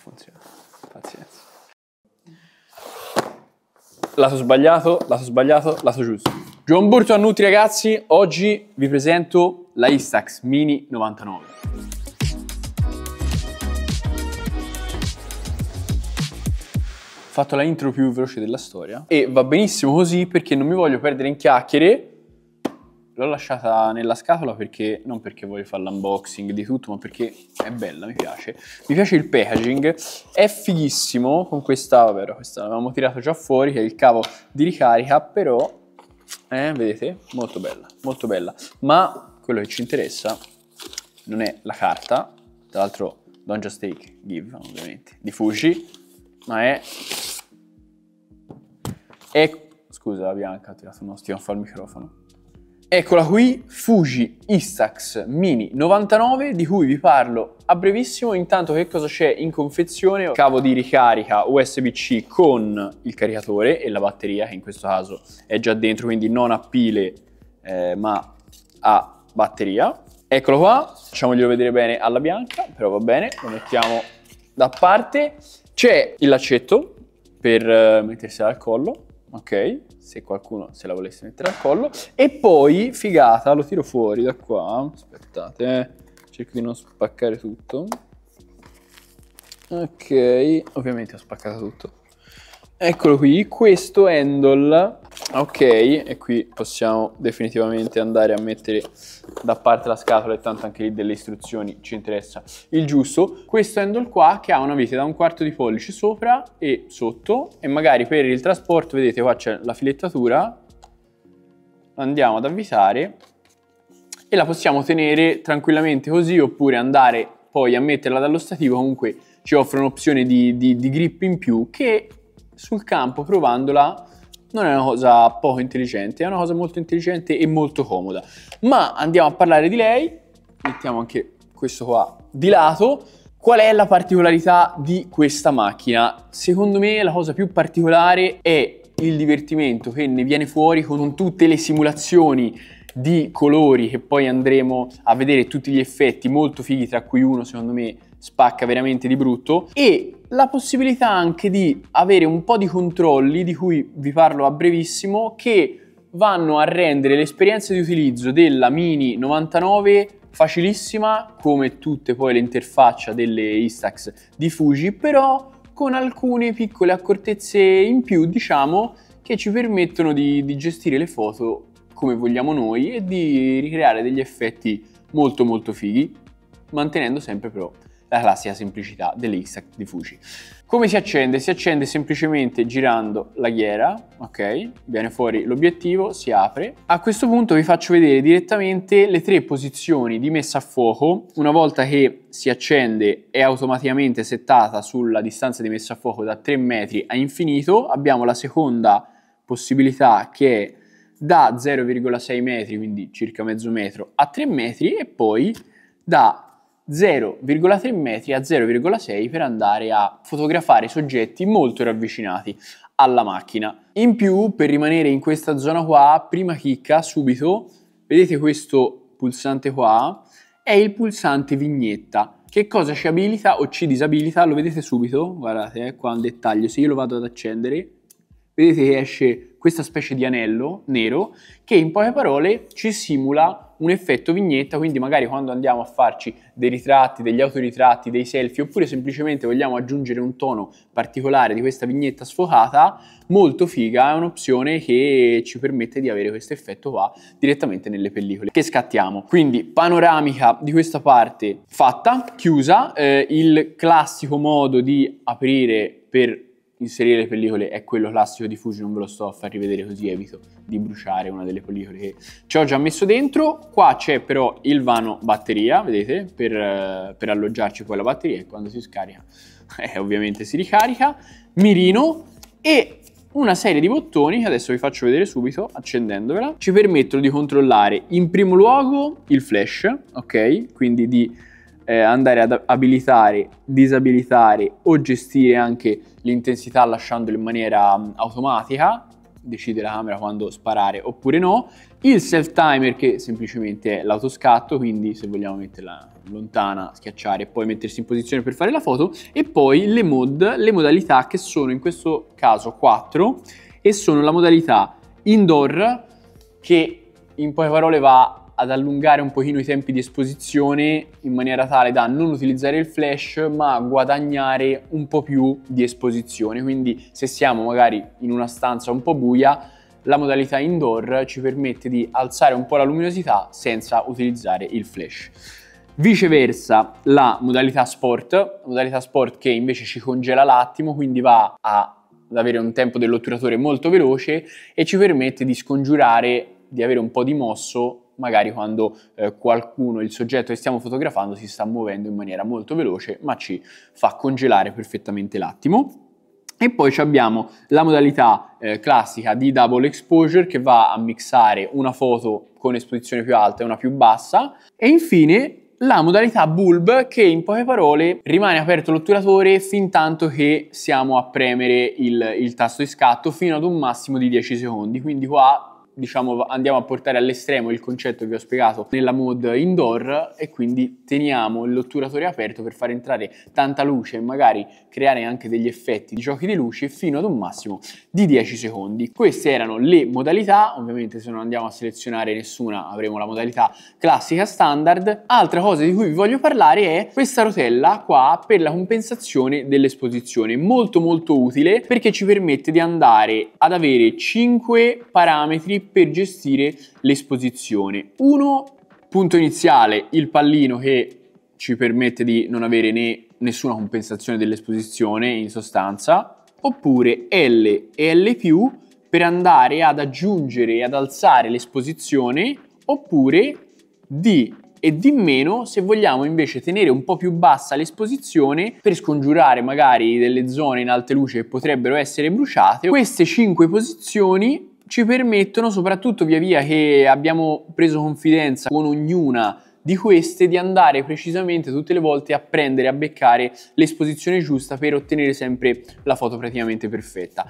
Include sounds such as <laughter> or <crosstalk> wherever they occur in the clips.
funziona. Pazienza. Lato sbagliato, lato sbagliato, lato giusto. John Burton a Nutri ragazzi, oggi vi presento la Istax Mini 99. Ho fatto la intro più veloce della storia e va benissimo così perché non mi voglio perdere in chiacchiere l'ho lasciata nella scatola perché non perché voglio fare l'unboxing di tutto, ma perché è bella, mi piace. Mi piace il packaging, è fighissimo con questa, vabbè, questa l'avevamo tirato già fuori, che è il cavo di ricarica, però eh, vedete? Molto bella, molto bella. Ma quello che ci interessa non è la carta, tra l'altro Don't Just Take Give, ovviamente, di Fuji, ma è... è... Scusa Bianca, ho tirato uno fa il microfono. Eccola qui, Fuji Istax Mini 99 di cui vi parlo a brevissimo. Intanto che cosa c'è in confezione? Cavo di ricarica USB-C con il caricatore e la batteria che in questo caso è già dentro, quindi non a pile eh, ma a batteria. Eccolo qua, facciamoglielo vedere bene alla bianca, però va bene, lo mettiamo da parte. C'è il laccetto per eh, mettersela al collo ok? Se qualcuno se la volesse mettere al collo. E poi, figata, lo tiro fuori da qua. Aspettate, eh. cerco di non spaccare tutto. Ok, ovviamente ho spaccato tutto. Eccolo qui, questo handle, ok, e qui possiamo definitivamente andare a mettere da parte la scatola e tanto anche lì delle istruzioni ci interessa il giusto. Questo handle qua che ha una vite da un quarto di pollice sopra e sotto e magari per il trasporto, vedete qua c'è la filettatura, andiamo ad avvisare e la possiamo tenere tranquillamente così oppure andare poi a metterla dallo stativo comunque ci offre un'opzione di, di, di grip in più che sul campo provandola non è una cosa poco intelligente, è una cosa molto intelligente e molto comoda. Ma andiamo a parlare di lei, mettiamo anche questo qua di lato. Qual è la particolarità di questa macchina? Secondo me la cosa più particolare è il divertimento che ne viene fuori con tutte le simulazioni di colori che poi andremo a vedere tutti gli effetti molto fighi, tra cui uno secondo me spacca veramente di brutto e la possibilità anche di avere un po' di controlli di cui vi parlo a brevissimo che vanno a rendere l'esperienza di utilizzo della Mini 99 facilissima come tutte poi le interfacce delle Instax di Fuji però con alcune piccole accortezze in più diciamo che ci permettono di, di gestire le foto come vogliamo noi e di ricreare degli effetti molto molto fighi, mantenendo sempre però la classica semplicità dell'X-Act di Fuji. Come si accende? Si accende semplicemente girando la ghiera, ok? Viene fuori l'obiettivo, si apre. A questo punto vi faccio vedere direttamente le tre posizioni di messa a fuoco. Una volta che si accende è automaticamente settata sulla distanza di messa a fuoco da 3 metri a infinito. Abbiamo la seconda possibilità che è da 0,6 metri, quindi circa mezzo metro, a 3 metri e poi da 0,3 metri a 0,6 per andare a fotografare soggetti molto ravvicinati alla macchina. In più, per rimanere in questa zona qua, prima chicca, subito, vedete questo pulsante qua, è il pulsante vignetta. Che cosa ci abilita o ci disabilita? Lo vedete subito, guardate, eh, qua un dettaglio, se io lo vado ad accendere, vedete che esce questa specie di anello nero che in poche parole ci simula un effetto vignetta, quindi magari quando andiamo a farci dei ritratti, degli autoritratti, dei selfie, oppure semplicemente vogliamo aggiungere un tono particolare di questa vignetta sfocata, molto figa, è un'opzione che ci permette di avere questo effetto qua direttamente nelle pellicole che scattiamo. Quindi panoramica di questa parte fatta, chiusa, eh, il classico modo di aprire per inserire le pellicole è quello classico di Fuji, non ve lo sto a far rivedere così evito di bruciare una delle pellicole che ci ho già messo dentro. Qua c'è però il vano batteria, vedete, per, eh, per alloggiarci poi la batteria e quando si scarica <laughs> eh, ovviamente si ricarica. Mirino e una serie di bottoni che adesso vi faccio vedere subito accendendovela ci permettono di controllare in primo luogo il flash, ok? Quindi di eh, andare ad abilitare, disabilitare o gestire anche l'intensità lasciandola in maniera mm, automatica, decide la camera quando sparare oppure no, il self timer che semplicemente è l'autoscatto, quindi se vogliamo metterla lontana, schiacciare e poi mettersi in posizione per fare la foto e poi le mod, le modalità che sono in questo caso 4 e sono la modalità indoor che in poche parole va ad allungare un pochino i tempi di esposizione in maniera tale da non utilizzare il flash ma guadagnare un po' più di esposizione. Quindi se siamo magari in una stanza un po' buia, la modalità indoor ci permette di alzare un po' la luminosità senza utilizzare il flash. Viceversa la modalità sport, modalità sport che invece ci congela l'attimo, quindi va a ad avere un tempo dell'otturatore molto veloce e ci permette di scongiurare di avere un po' di mosso magari quando eh, qualcuno, il soggetto che stiamo fotografando, si sta muovendo in maniera molto veloce, ma ci fa congelare perfettamente l'attimo. E poi abbiamo la modalità eh, classica di double exposure che va a mixare una foto con esposizione più alta e una più bassa. E infine la modalità bulb che in poche parole rimane aperto l'otturatore fin tanto che siamo a premere il, il tasto di scatto fino ad un massimo di 10 secondi quindi qua diciamo, andiamo a portare all'estremo il concetto che ho spiegato nella mod indoor e quindi teniamo l'otturatore aperto per far entrare tanta luce e magari creare anche degli effetti di giochi di luce fino ad un massimo di 10 secondi. Queste erano le modalità, ovviamente se non andiamo a selezionare nessuna avremo la modalità classica standard. Altra cosa di cui vi voglio parlare è questa rotella qua per la compensazione dell'esposizione, molto molto utile perché ci permette di andare ad avere 5 parametri per gestire l'esposizione. Uno, punto iniziale, il pallino che ci permette di non avere né nessuna compensazione dell'esposizione in sostanza, oppure L e L per andare ad aggiungere e ad alzare l'esposizione, oppure D e D meno se vogliamo invece tenere un po' più bassa l'esposizione per scongiurare magari delle zone in alte luci che potrebbero essere bruciate. Queste 5 posizioni ci permettono, soprattutto via via che abbiamo preso confidenza con ognuna di queste, di andare precisamente tutte le volte a prendere, a beccare l'esposizione giusta per ottenere sempre la foto praticamente perfetta.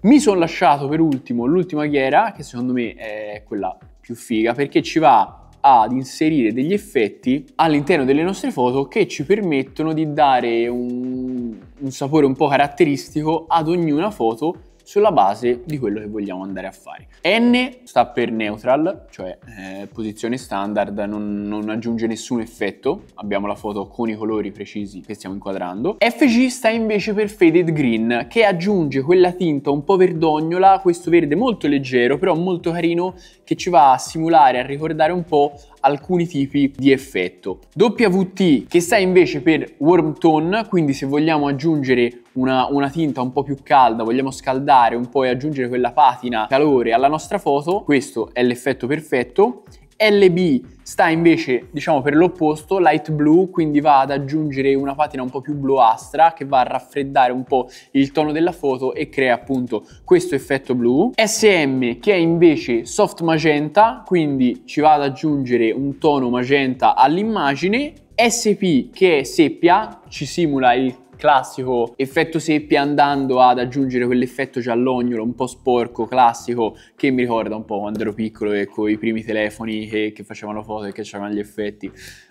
Mi sono lasciato per ultimo l'ultima ghiera, che secondo me è quella più figa, perché ci va ad inserire degli effetti all'interno delle nostre foto che ci permettono di dare un, un sapore un po' caratteristico ad ognuna foto sulla base di quello che vogliamo andare a fare. N sta per neutral, cioè eh, posizione standard, non, non aggiunge nessun effetto, abbiamo la foto con i colori precisi che stiamo inquadrando. FG sta invece per faded green, che aggiunge quella tinta un po' verdognola, questo verde molto leggero, però molto carino, che ci va a simulare, a ricordare un po' alcuni tipi di effetto. WT che sta invece per warm tone, quindi se vogliamo aggiungere una, una tinta un po' più calda, vogliamo scaldare un po' e aggiungere quella patina calore alla nostra foto, questo è l'effetto perfetto. LB sta invece diciamo per l'opposto light blue quindi va ad aggiungere una patina un po' più bluastra che va a raffreddare un po' il tono della foto e crea appunto questo effetto blu SM che è invece soft magenta quindi ci va ad aggiungere un tono magenta all'immagine SP che è seppia ci simula il classico effetto seppia andando ad aggiungere quell'effetto giallognolo un po' sporco classico che mi ricorda un po' quando ero piccolo e con i primi telefoni che, che facevano foto e che avevano gli effetti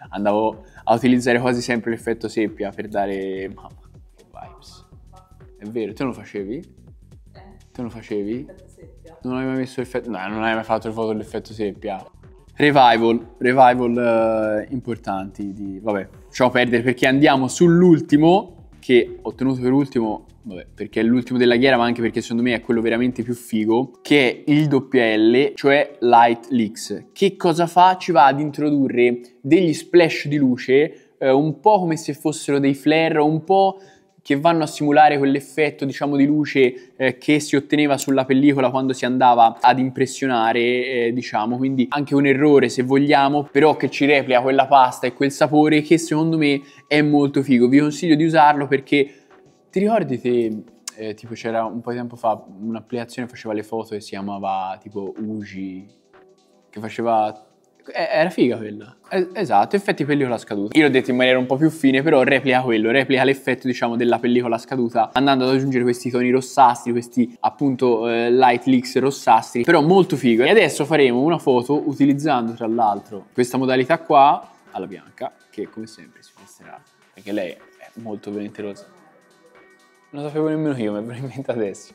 andavo a utilizzare quasi sempre l'effetto seppia per dare mamma che vibes è vero, te lo facevi? Eh. Te lo facevi? Non avevi mai messo l'effetto... No, non hai mai fatto il foto dell'effetto seppia. Revival, revival uh, importanti di... Vabbè, lasciamo perdere perché andiamo sull'ultimo che ho tenuto per ultimo, vabbè, perché è l'ultimo della ghiera, ma anche perché secondo me è quello veramente più figo, che è il WL, cioè Light Leaks. Che cosa fa? Ci va ad introdurre degli splash di luce, eh, un po' come se fossero dei flare, un po' che vanno a simulare quell'effetto diciamo di luce eh, che si otteneva sulla pellicola quando si andava ad impressionare eh, diciamo quindi anche un errore se vogliamo però che ci replica quella pasta e quel sapore che secondo me è molto figo vi consiglio di usarlo perché ti ricordi te eh, tipo c'era un po' di tempo fa un'applicazione che faceva le foto e si chiamava tipo Uji che faceva eh, era figa quella. Es- esatto, effetti pellicola scaduta. Io l'ho detto in maniera un po' più fine, però replica quello, replica l'effetto, diciamo, della pellicola scaduta, andando ad aggiungere questi toni rossastri, questi appunto eh, light leaks rossastri, però molto figo. E adesso faremo una foto utilizzando tra l'altro questa modalità qua alla bianca, che come sempre si festerà, perché lei è molto venterosa. Non lo sapevo nemmeno io, mi è venuto in mente adesso.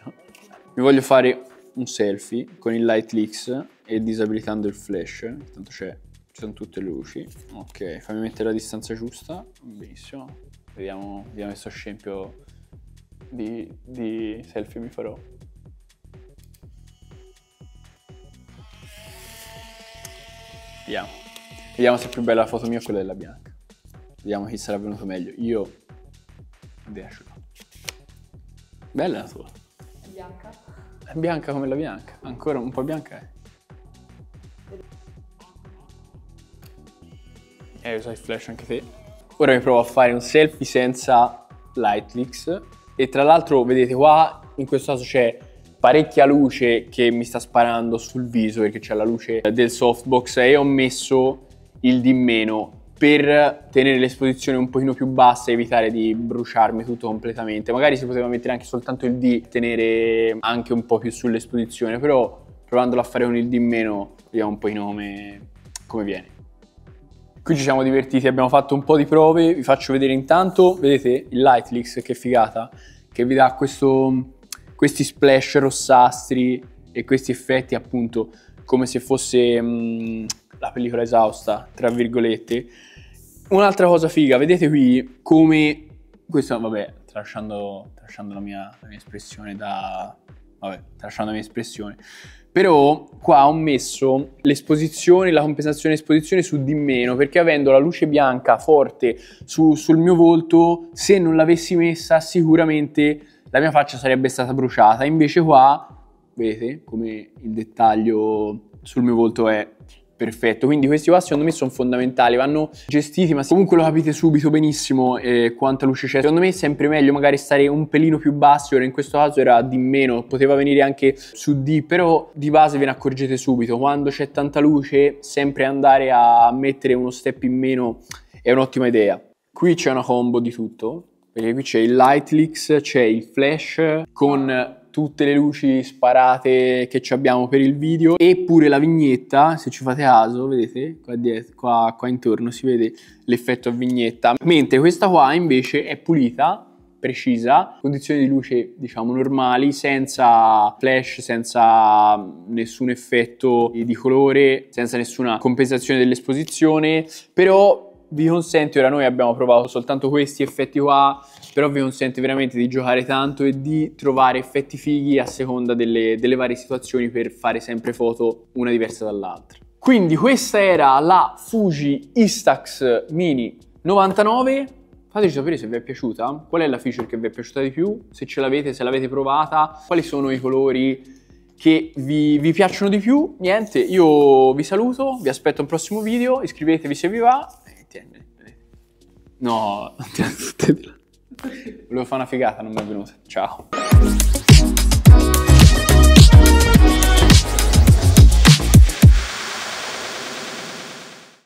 Vi voglio fare un selfie con il light leaks e disabilitando il flash, tanto c'è, ci sono tutte le luci. Ok, fammi mettere la distanza giusta, benissimo. Vediamo, vediamo questo scempio di, di selfie mi farò. Vediamo. Vediamo se è più bella la foto mia o quella della bianca. Vediamo chi sarà venuto meglio. Io... Idea asciutta. Bella la tua. bianca. È bianca come la bianca. Ancora un po' bianca è. e eh, usai il flash anche te. Ora mi provo a fare un selfie senza Lightlix e tra l'altro vedete qua in questo caso c'è parecchia luce che mi sta sparando sul viso perché c'è la luce del softbox e ho messo il di meno per tenere l'esposizione un pochino più bassa e evitare di bruciarmi tutto completamente. Magari si poteva mettere anche soltanto il D, tenere anche un po' più sull'esposizione, però provandolo a fare con il D in meno, vediamo un pochino come, come viene. Qui ci siamo divertiti, abbiamo fatto un po' di prove, vi faccio vedere intanto, vedete il Lightlix che figata, che vi dà questo, questi splash rossastri e questi effetti appunto come se fosse mh, mm, la pellicola esausta, tra virgolette. Un'altra cosa figa, vedete qui come... Questo, vabbè, tralasciando, la, la mia espressione da vabbè, lasciando la mia espressione. Però qua ho messo l'esposizione, la compensazione esposizione su di meno, perché avendo la luce bianca forte su, sul mio volto, se non l'avessi messa sicuramente la mia faccia sarebbe stata bruciata. Invece qua, vedete come il dettaglio sul mio volto è perfetto. Quindi questi qua secondo me sono fondamentali, vanno gestiti, ma comunque lo capite subito benissimo eh, quanta luce c'è. Secondo me è sempre meglio magari stare un pelino più basso, ora in questo caso era di meno, poteva venire anche su D, però di base ve ne accorgete subito. Quando c'è tanta luce, sempre andare a mettere uno step in meno è un'ottima idea. Qui c'è una combo di tutto, perché qui c'è il Lightlix, c'è il flash con tutte le luci sparate che ci abbiamo per il video e pure la vignetta, se ci fate caso, vedete, qua, dietro, qua, qua intorno si vede l'effetto a vignetta, mentre questa qua invece è pulita precisa, condizioni di luce diciamo normali, senza flash, senza nessun effetto di colore, senza nessuna compensazione dell'esposizione, però vi consente, ora noi abbiamo provato soltanto questi effetti qua, però vi consente veramente di giocare tanto e di trovare effetti fighi a seconda delle, delle varie situazioni per fare sempre foto una diversa dall'altra. Quindi questa era la Fuji Instax Mini 99, fateci sapere se vi è piaciuta, qual è la feature che vi è piaciuta di più, se ce l'avete, se l'avete provata, quali sono i colori che vi, vi piacciono di più. Niente, io vi saluto, vi aspetto un prossimo video, iscrivetevi se vi va No, ti <laughs> ha volevo fare una figata, non mi è venuta. Ciao.